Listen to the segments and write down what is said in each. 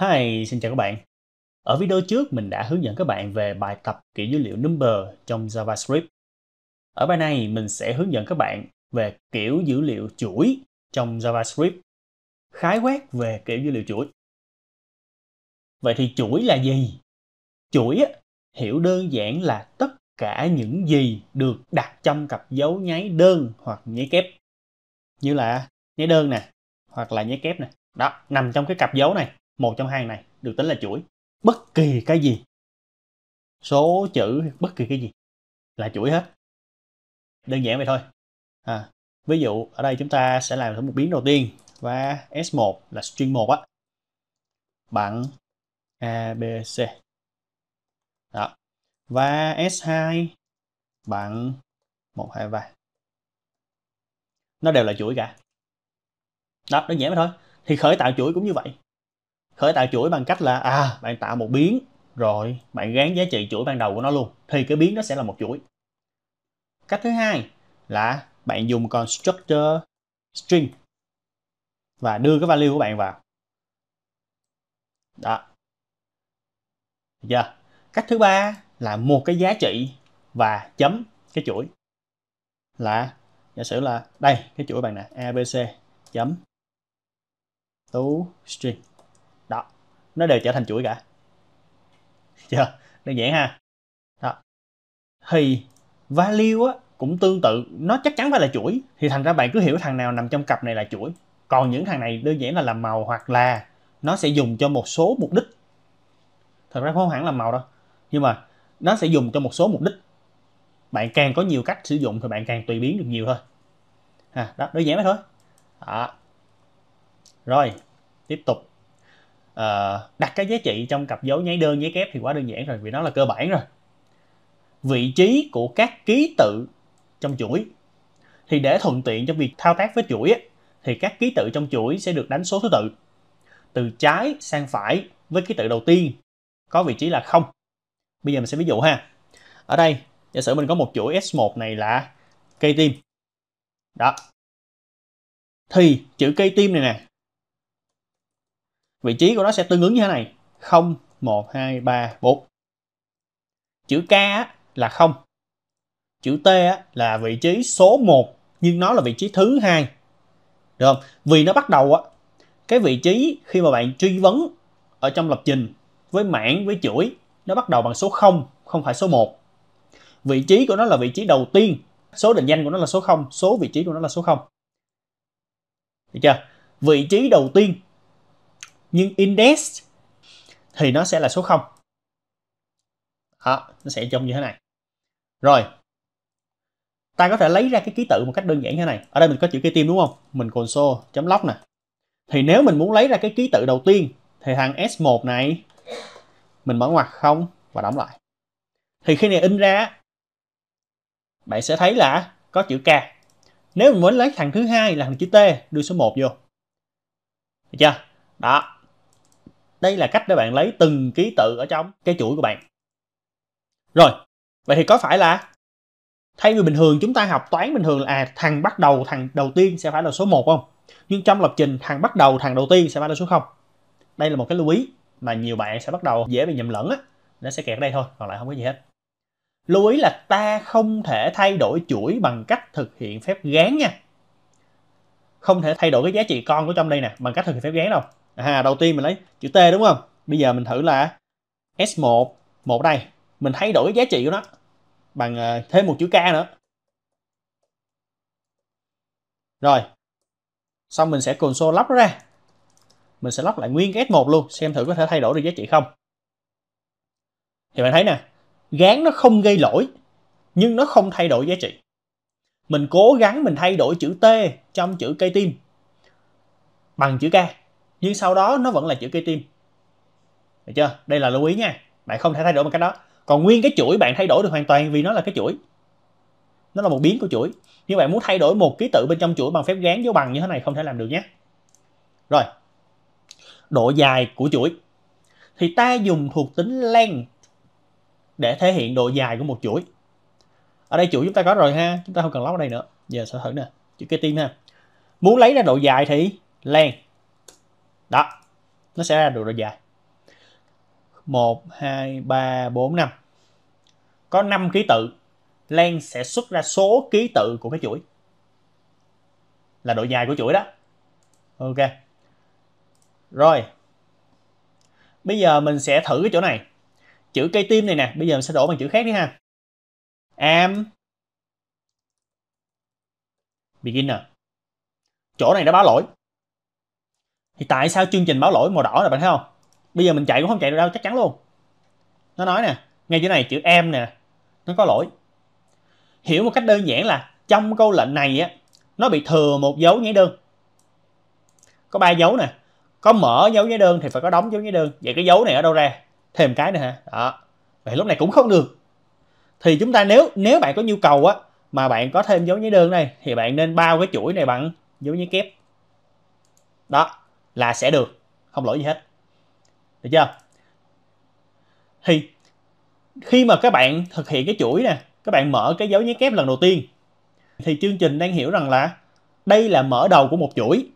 Hi, xin chào các bạn. Ở video trước mình đã hướng dẫn các bạn về bài tập kiểu dữ liệu number trong JavaScript. Ở bài này mình sẽ hướng dẫn các bạn về kiểu dữ liệu chuỗi trong JavaScript. Khái quát về kiểu dữ liệu chuỗi. Vậy thì chuỗi là gì? Chuỗi hiểu đơn giản là tất cả những gì được đặt trong cặp dấu nháy đơn hoặc nháy kép. Như là nháy đơn nè, hoặc là nháy kép nè. Đó, nằm trong cái cặp dấu này một trong hai này được tính là chuỗi bất kỳ cái gì số chữ bất kỳ cái gì là chuỗi hết đơn giản vậy thôi à, ví dụ ở đây chúng ta sẽ làm thử một biến đầu tiên và S1 là string 1 á bằng ABC đó và S2 bằng 1 2 3 nó đều là chuỗi cả đó đơn giản vậy thôi thì khởi tạo chuỗi cũng như vậy khởi tạo chuỗi bằng cách là à bạn tạo một biến rồi bạn gán giá trị chuỗi ban đầu của nó luôn thì cái biến nó sẽ là một chuỗi cách thứ hai là bạn dùng constructor string và đưa cái value của bạn vào đó giờ cách thứ ba là một cái giá trị và chấm cái chuỗi là giả sử là đây cái chuỗi bạn nè abc chấm tú string nó đều trở thành chuỗi cả chưa đơn giản ha đó thì value á cũng tương tự nó chắc chắn phải là chuỗi thì thành ra bạn cứ hiểu thằng nào nằm trong cặp này là chuỗi còn những thằng này đơn giản là làm màu hoặc là nó sẽ dùng cho một số mục đích thật ra không hẳn là màu đâu nhưng mà nó sẽ dùng cho một số mục đích bạn càng có nhiều cách sử dụng thì bạn càng tùy biến được nhiều thôi ha, đó đơn giản vậy thôi đó. rồi tiếp tục Ờ, đặt cái giá trị trong cặp dấu nháy đơn nháy kép thì quá đơn giản rồi vì nó là cơ bản rồi vị trí của các ký tự trong chuỗi thì để thuận tiện cho việc thao tác với chuỗi ấy, thì các ký tự trong chuỗi sẽ được đánh số thứ tự từ trái sang phải với ký tự đầu tiên có vị trí là không bây giờ mình sẽ ví dụ ha ở đây giả sử mình có một chuỗi S1 này là cây tim đó thì chữ cây tim này nè vị trí của nó sẽ tương ứng như thế này 0 1 2 3 4 chữ K là 0 chữ T là vị trí số 1 nhưng nó là vị trí thứ hai được không vì nó bắt đầu á cái vị trí khi mà bạn truy vấn ở trong lập trình với mảng với chuỗi nó bắt đầu bằng số 0 không phải số 1 vị trí của nó là vị trí đầu tiên số định danh của nó là số 0 số vị trí của nó là số 0 được chưa vị trí đầu tiên nhưng index thì nó sẽ là số 0 đó, nó sẽ trông như thế này rồi ta có thể lấy ra cái ký tự một cách đơn giản như thế này ở đây mình có chữ cái tim đúng không mình console chấm log nè thì nếu mình muốn lấy ra cái ký tự đầu tiên thì thằng S1 này mình mở ngoặc không và đóng lại thì khi này in ra bạn sẽ thấy là có chữ K nếu mình muốn lấy thằng thứ hai là thằng chữ T đưa số 1 vô được chưa đó đây là cách để bạn lấy từng ký tự ở trong cái chuỗi của bạn rồi vậy thì có phải là thay vì bình thường chúng ta học toán bình thường là à, thằng bắt đầu thằng đầu tiên sẽ phải là số 1 không nhưng trong lập trình thằng bắt đầu thằng đầu tiên sẽ phải là số 0 đây là một cái lưu ý mà nhiều bạn sẽ bắt đầu dễ bị nhầm lẫn á nó sẽ kẹt ở đây thôi còn lại không có gì hết lưu ý là ta không thể thay đổi chuỗi bằng cách thực hiện phép gán nha không thể thay đổi cái giá trị con của trong đây nè bằng cách thực hiện phép gán đâu à, đầu tiên mình lấy chữ T đúng không bây giờ mình thử là S1 một đây mình thay đổi giá trị của nó bằng ờ, thêm một chữ K nữa rồi xong mình sẽ console lắp nó ra mình sẽ lắp lại nguyên cái S1 luôn xem thử có thể thay đổi được giá trị không thì bạn thấy nè gán nó không gây lỗi nhưng nó không thay đổi giá trị mình cố gắng mình thay đổi chữ T trong chữ cây tim bằng chữ K nhưng sau đó nó vẫn là chữ cây tim được chưa đây là lưu ý nha bạn không thể thay đổi bằng cách đó còn nguyên cái chuỗi bạn thay đổi được hoàn toàn vì nó là cái chuỗi nó là một biến của chuỗi nhưng bạn muốn thay đổi một ký tự bên trong chuỗi bằng phép gán dấu bằng như thế này không thể làm được nhé rồi độ dài của chuỗi thì ta dùng thuộc tính len để thể hiện độ dài của một chuỗi ở đây chuỗi chúng ta có rồi ha chúng ta không cần lóc ở đây nữa giờ sẽ thử nè chữ cái tim ha muốn lấy ra độ dài thì len đó nó sẽ ra được độ dài 1 2 3 4 5 có 5 ký tự len sẽ xuất ra số ký tự của cái chuỗi là độ dài của chuỗi đó ok rồi bây giờ mình sẽ thử cái chỗ này chữ cây tim này nè bây giờ mình sẽ đổ bằng chữ khác đi ha am beginner chỗ này đã báo lỗi thì tại sao chương trình báo lỗi màu đỏ là bạn thấy không bây giờ mình chạy cũng không chạy được đâu chắc chắn luôn nó nói nè ngay chỗ này chữ em nè nó có lỗi hiểu một cách đơn giản là trong câu lệnh này á nó bị thừa một dấu nháy đơn có ba dấu nè có mở dấu nháy đơn thì phải có đóng dấu nháy đơn vậy cái dấu này ở đâu ra thêm cái nữa hả đó vậy lúc này cũng không được thì chúng ta nếu nếu bạn có nhu cầu á mà bạn có thêm dấu nháy đơn này thì bạn nên bao cái chuỗi này bằng dấu nháy kép đó là sẽ được không lỗi gì hết được chưa thì khi mà các bạn thực hiện cái chuỗi nè các bạn mở cái dấu nháy kép lần đầu tiên thì chương trình đang hiểu rằng là đây là mở đầu của một chuỗi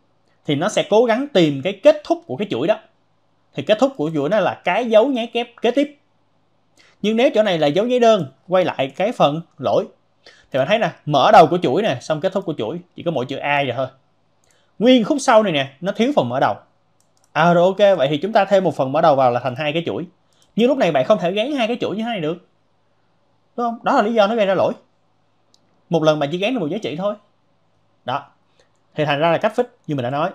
thì nó sẽ cố gắng tìm cái kết thúc của cái chuỗi đó thì kết thúc của chuỗi nó là cái dấu nháy kép kế tiếp nhưng nếu chỗ này là dấu nháy đơn quay lại cái phần lỗi thì bạn thấy nè mở đầu của chuỗi nè xong kết thúc của chuỗi chỉ có mỗi chữ a rồi thôi nguyên khúc sau này nè nó thiếu phần mở đầu à rồi ok vậy thì chúng ta thêm một phần mở đầu vào là thành hai cái chuỗi nhưng lúc này bạn không thể gắn hai cái chuỗi như thế này được đúng không đó là lý do nó gây ra lỗi một lần bạn chỉ gắn được một giá trị thôi đó thì thành ra là cách fix như mình đã nói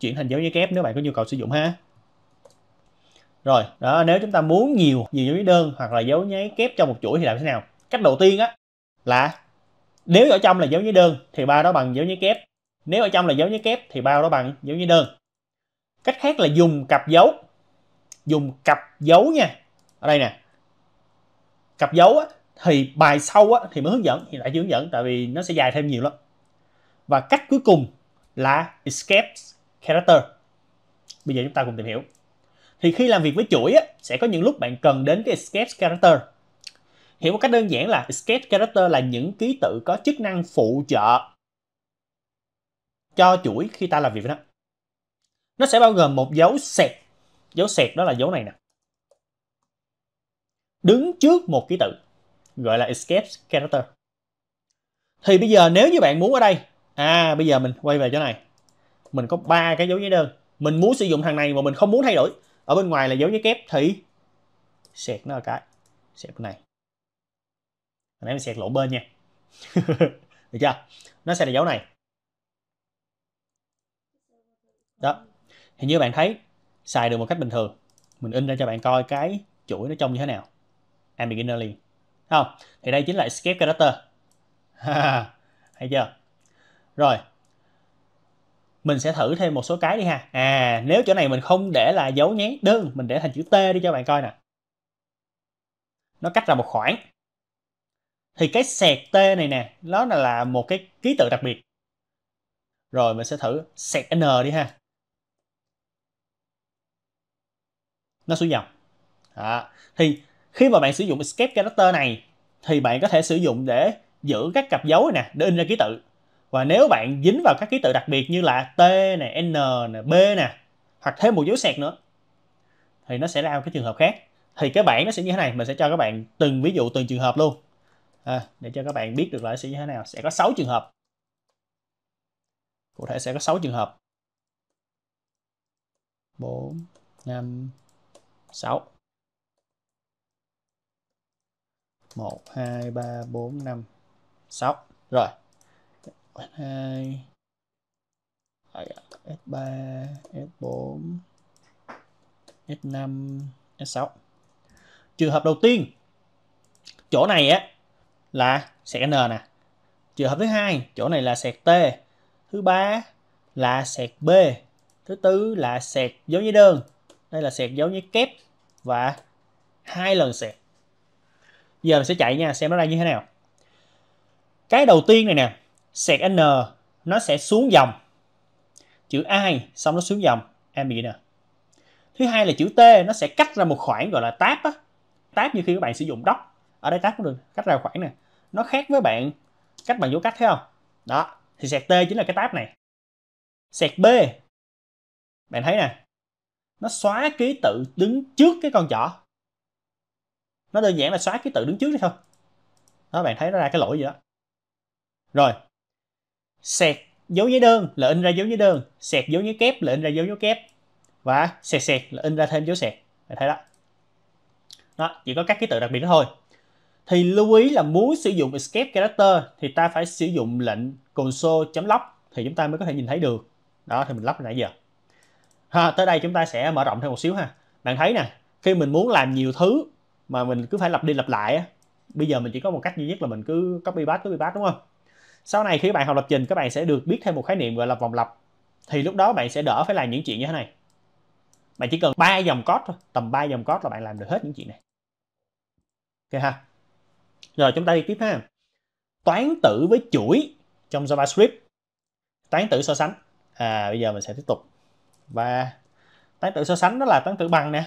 chuyển thành dấu giấy kép nếu bạn có nhu cầu sử dụng ha rồi đó nếu chúng ta muốn nhiều nhiều dấu giấy đơn hoặc là dấu nháy kép trong một chuỗi thì làm thế nào cách đầu tiên á là nếu ở trong là dấu giấy đơn thì ba đó bằng dấu nháy kép nếu ở trong là dấu giấy kép thì bao đó bằng dấu giấy đơn cách khác là dùng cặp dấu dùng cặp dấu nha ở đây nè cặp dấu á, thì bài sau á, thì mới hướng dẫn thì lại hướng dẫn tại vì nó sẽ dài thêm nhiều lắm và cách cuối cùng là escape character bây giờ chúng ta cùng tìm hiểu thì khi làm việc với chuỗi á, sẽ có những lúc bạn cần đến cái escape character hiểu một cách đơn giản là escape character là những ký tự có chức năng phụ trợ cho chuỗi khi ta làm việc với nó nó sẽ bao gồm một dấu sẹt dấu sẹt đó là dấu này nè đứng trước một ký tự gọi là escape character thì bây giờ nếu như bạn muốn ở đây à bây giờ mình quay về chỗ này mình có ba cái dấu giấy đơn mình muốn sử dụng thằng này mà mình không muốn thay đổi ở bên ngoài là dấu giấy kép thì sẹt nó là cái sẹt bên này hồi nãy mình sẹt lộ bên nha được chưa nó sẽ là dấu này đó thì như bạn thấy xài được một cách bình thường mình in ra cho bạn coi cái chuỗi nó trông như thế nào I'm beginner không thì đây chính là escape character hay chưa rồi mình sẽ thử thêm một số cái đi ha à nếu chỗ này mình không để là dấu nhé đơn mình để thành chữ T đi cho bạn coi nè nó cách ra một khoảng thì cái sẹt T này nè nó là một cái ký tự đặc biệt rồi mình sẽ thử sẹt N đi ha nó xuống dòng đó. thì khi mà bạn sử dụng escape character này thì bạn có thể sử dụng để giữ các cặp dấu này nè để in ra ký tự và nếu bạn dính vào các ký tự đặc biệt như là T nè, N nè, B nè hoặc thêm một dấu sẹt nữa thì nó sẽ ra một cái trường hợp khác thì cái bảng nó sẽ như thế này mình sẽ cho các bạn từng ví dụ từng trường hợp luôn à, để cho các bạn biết được là sẽ như thế nào sẽ có 6 trường hợp cụ thể sẽ có 6 trường hợp 4 5 6 1 2 3 4 5 6 rồi 2 S3 S4 S5 S6 trường hợp đầu tiên chỗ này á là sẹt N nè trường hợp thứ hai chỗ này là sẹt T thứ ba là sẹt B thứ tư là sẹt giống như đơn đây là sẹt dấu nhé kép và hai lần sẹt giờ mình sẽ chạy nha xem nó ra như thế nào cái đầu tiên này nè sẹt n nó sẽ xuống dòng chữ i xong nó xuống dòng em bị nè thứ hai là chữ t nó sẽ cắt ra một khoảng gọi là tab á tab như khi các bạn sử dụng doc ở đây tab cũng được cắt ra khoảng nè nó khác với bạn cách bằng dấu cách thấy không đó thì sẹt t chính là cái tab này sẹt b bạn thấy nè nó xóa ký tự đứng trước cái con trỏ nó đơn giản là xóa ký tự đứng trước đấy thôi đó bạn thấy nó ra cái lỗi gì đó rồi sẹt dấu giấy đơn là in ra dấu giấy đơn sẹt dấu giấy kép là in ra dấu dấu kép và sẹt sẹt là in ra thêm dấu sẹt bạn thấy đó đó chỉ có các ký tự đặc biệt đó thôi thì lưu ý là muốn sử dụng escape character thì ta phải sử dụng lệnh console.log thì chúng ta mới có thể nhìn thấy được đó thì mình lắp nãy giờ ha, tới đây chúng ta sẽ mở rộng thêm một xíu ha bạn thấy nè khi mình muốn làm nhiều thứ mà mình cứ phải lặp đi lặp lại bây giờ mình chỉ có một cách duy nhất là mình cứ copy paste copy paste đúng không sau này khi các bạn học lập trình các bạn sẽ được biết thêm một khái niệm gọi là vòng lặp thì lúc đó bạn sẽ đỡ phải làm những chuyện như thế này bạn chỉ cần ba dòng code thôi tầm 3 dòng code là bạn làm được hết những chuyện này ok ha rồi chúng ta đi tiếp ha toán tử với chuỗi trong JavaScript toán tử so sánh à bây giờ mình sẽ tiếp tục và tán tự so sánh đó là tán tự bằng nè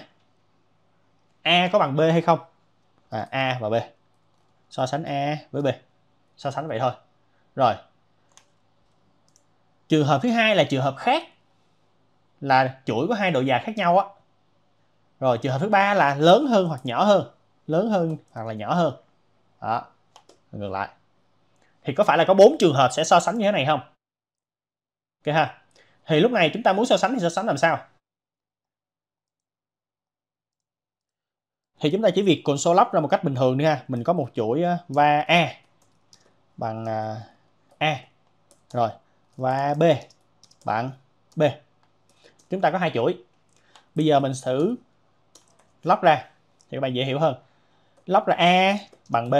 a có bằng b hay không à, a và b so sánh a với b so sánh vậy thôi rồi trường hợp thứ hai là trường hợp khác là chuỗi có hai độ dài khác nhau á rồi trường hợp thứ ba là lớn hơn hoặc nhỏ hơn lớn hơn hoặc là nhỏ hơn đó ngược lại thì có phải là có bốn trường hợp sẽ so sánh như thế này không ok ha thì lúc này chúng ta muốn so sánh thì so sánh làm sao thì chúng ta chỉ việc console lắp ra một cách bình thường nữa ha mình có một chuỗi ờ, va a e bằng a ờ, e. rồi và b bằng b chúng ta có hai chuỗi bây giờ mình thử lắp ra thì các bạn dễ hiểu hơn lắp ra a e bằng b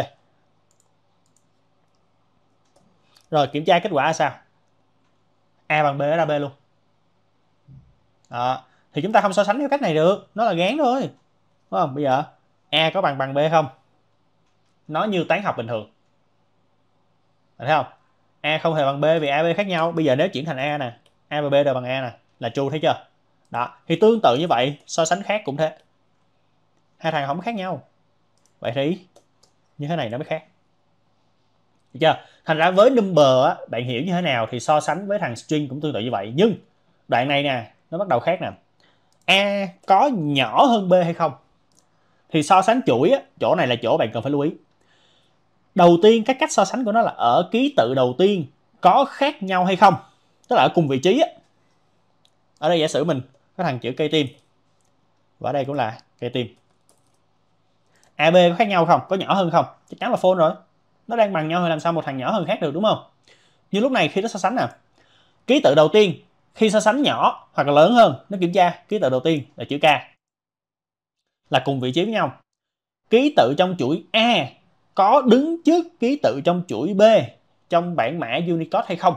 rồi kiểm tra kết quả là sao a bằng b ra b luôn đó. thì chúng ta không so sánh theo cách này được nó là gán thôi đúng không bây giờ a có bằng bằng b không nó như toán học bình thường thấy không a không hề bằng b vì a b khác nhau bây giờ nếu chuyển thành a nè a và b đều bằng a nè là true thấy chưa đó thì tương tự như vậy so sánh khác cũng thế hai thằng không khác nhau vậy thì như thế này nó mới khác được chưa? Thành ra với number á, bạn hiểu như thế nào thì so sánh với thằng string cũng tương tự như vậy. Nhưng đoạn này nè, nó bắt đầu khác nè. A có nhỏ hơn B hay không? Thì so sánh chuỗi á, chỗ này là chỗ bạn cần phải lưu ý. Đầu tiên cái cách so sánh của nó là ở ký tự đầu tiên có khác nhau hay không? Tức là ở cùng vị trí á. Ở đây giả sử mình có thằng chữ cây tim. Và ở đây cũng là cây tim. AB có khác nhau không? Có nhỏ hơn không? Chắc chắn là phone rồi nó đang bằng nhau thì làm sao một thằng nhỏ hơn khác được đúng không như lúc này khi nó so sánh nè ký tự đầu tiên khi so sánh nhỏ hoặc là lớn hơn nó kiểm tra ký tự đầu tiên là chữ k là cùng vị trí với nhau ký tự trong chuỗi a có đứng trước ký tự trong chuỗi b trong bản mã unicode hay không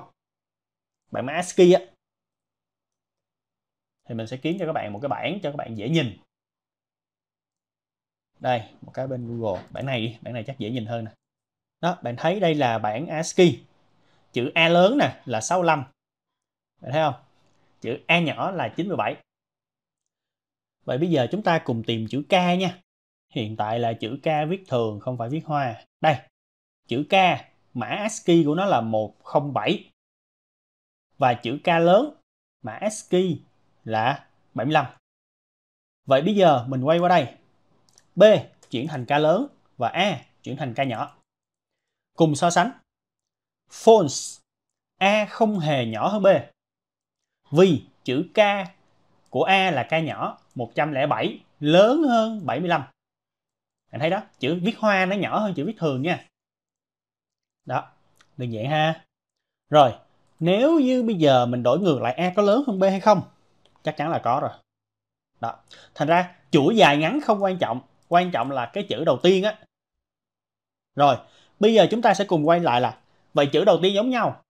bản mã ASCII á thì mình sẽ kiếm cho các bạn một cái bảng cho các bạn dễ nhìn đây một cái bên Google bản này bản này chắc dễ nhìn hơn nè đó bạn thấy đây là bảng ASCII chữ A lớn nè là 65 bạn thấy không chữ A nhỏ là 97 Vậy bây giờ chúng ta cùng tìm chữ K nha hiện tại là chữ K viết thường không phải viết hoa đây chữ K mã ASCII của nó là 107 và chữ K lớn mã ASCII là 75 Vậy bây giờ mình quay qua đây B chuyển thành K lớn và A chuyển thành K nhỏ Cùng so sánh. Phones. A không hề nhỏ hơn B. Vì chữ K của A là K nhỏ 107 lớn hơn 75. Anh thấy đó, chữ viết hoa nó nhỏ hơn chữ viết thường nha. Đó, đơn giản ha. Rồi, nếu như bây giờ mình đổi ngược lại A có lớn hơn B hay không? Chắc chắn là có rồi. Đó. Thành ra chuỗi dài ngắn không quan trọng, quan trọng là cái chữ đầu tiên á. Rồi, Bây giờ chúng ta sẽ cùng quay lại là vậy chữ đầu tiên giống nhau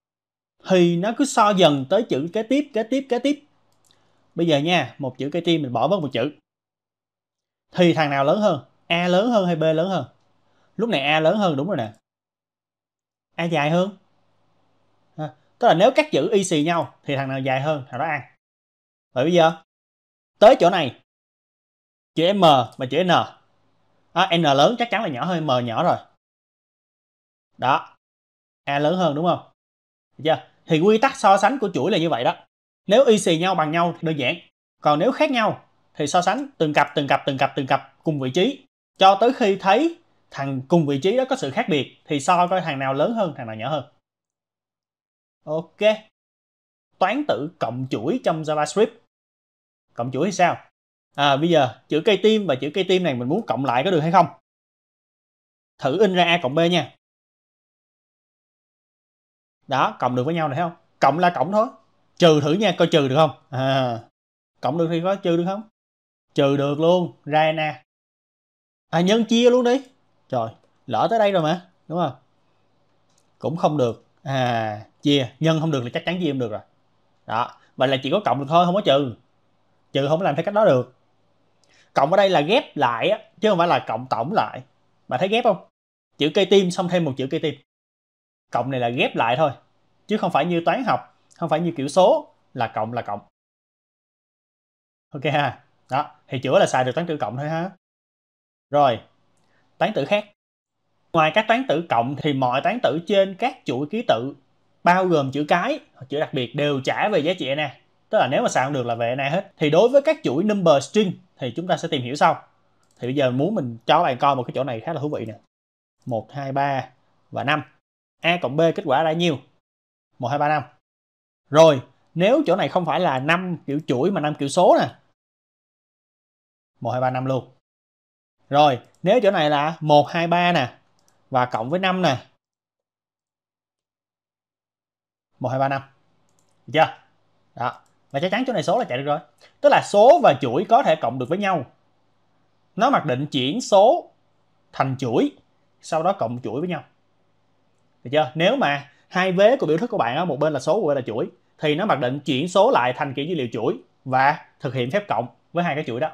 thì nó cứ so dần tới chữ kế tiếp, kế tiếp, kế tiếp. Bây giờ nha, một chữ kế tiếp mình bỏ bớt một chữ. Thì thằng nào lớn hơn? A lớn hơn hay B lớn hơn? Lúc này A lớn hơn đúng rồi nè. A dài hơn. À, tức là nếu các chữ y xì nhau thì thằng nào dài hơn, thằng đó A. Vậy bây giờ tới chỗ này chữ M và chữ N. À, N lớn chắc chắn là nhỏ hơn M nhỏ rồi đó a lớn hơn đúng không Được chưa thì quy tắc so sánh của chuỗi là như vậy đó nếu y xì nhau bằng nhau thì đơn giản còn nếu khác nhau thì so sánh từng cặp từng cặp từng cặp từng cặp cùng vị trí cho tới khi thấy thằng cùng vị trí đó có sự khác biệt thì so coi thằng nào lớn hơn thằng nào nhỏ hơn ok toán tử cộng chuỗi trong javascript cộng chuỗi thì sao à bây giờ chữ cây tim và chữ cây tim này mình muốn cộng lại có được hay không thử in ra a cộng b nha đó cộng được với nhau này thấy không cộng là cộng thôi trừ thử nha coi trừ được không à, cộng được thì có trừ được không trừ được luôn ra nè à nhân chia luôn đi trời lỡ tới đây rồi mà đúng không cũng không được à chia nhân không được là chắc chắn chia không được rồi đó mà là chỉ có cộng được thôi không có trừ trừ không làm theo cách đó được cộng ở đây là ghép lại chứ không phải là cộng tổng lại bạn thấy ghép không chữ cây tim xong thêm một chữ cây tim cộng này là ghép lại thôi chứ không phải như toán học không phải như kiểu số là cộng là cộng ok ha đó thì chữa là xài được toán tử cộng thôi ha rồi toán tử khác ngoài các toán tử cộng thì mọi toán tử trên các chuỗi ký tự bao gồm chữ cái chữ đặc biệt đều trả về giá trị nè tức là nếu mà xài được là về nè hết thì đối với các chuỗi number string thì chúng ta sẽ tìm hiểu sau thì bây giờ muốn mình cho bạn coi một cái chỗ này khá là thú vị nè 1, 2, 3 và 5 A cộng B kết quả ra nhiêu? 1, 2, 3, 5. Rồi, nếu chỗ này không phải là 5 kiểu chuỗi mà 5 kiểu số nè. 1, 2, 3, 5 luôn. Rồi, nếu chỗ này là 1, 2, 3 nè. Và cộng với 5 nè. 1, 2, 3, 5. Được chưa? Đó. Và chắc chắn chỗ này số là chạy được rồi. Tức là số và chuỗi có thể cộng được với nhau. Nó mặc định chuyển số thành chuỗi. Sau đó cộng chuỗi với nhau được chưa nếu mà hai vế của biểu thức của bạn á, một bên là số một bên là chuỗi thì nó mặc định chuyển số lại thành kiểu dữ liệu chuỗi và thực hiện phép cộng với hai cái chuỗi đó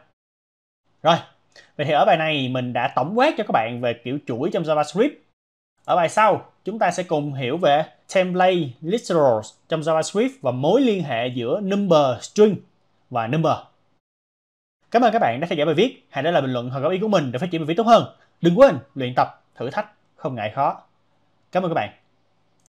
rồi vậy thì ở bài này mình đã tổng quát cho các bạn về kiểu chuỗi trong JavaScript ở bài sau chúng ta sẽ cùng hiểu về template literals trong JavaScript và mối liên hệ giữa number string và number Cảm ơn các bạn đã theo dõi bài viết. Hãy để lại bình luận hoặc góp ý của mình để phát triển bài viết tốt hơn. Đừng quên luyện tập, thử thách, không ngại khó. Cảm ơn các bạn.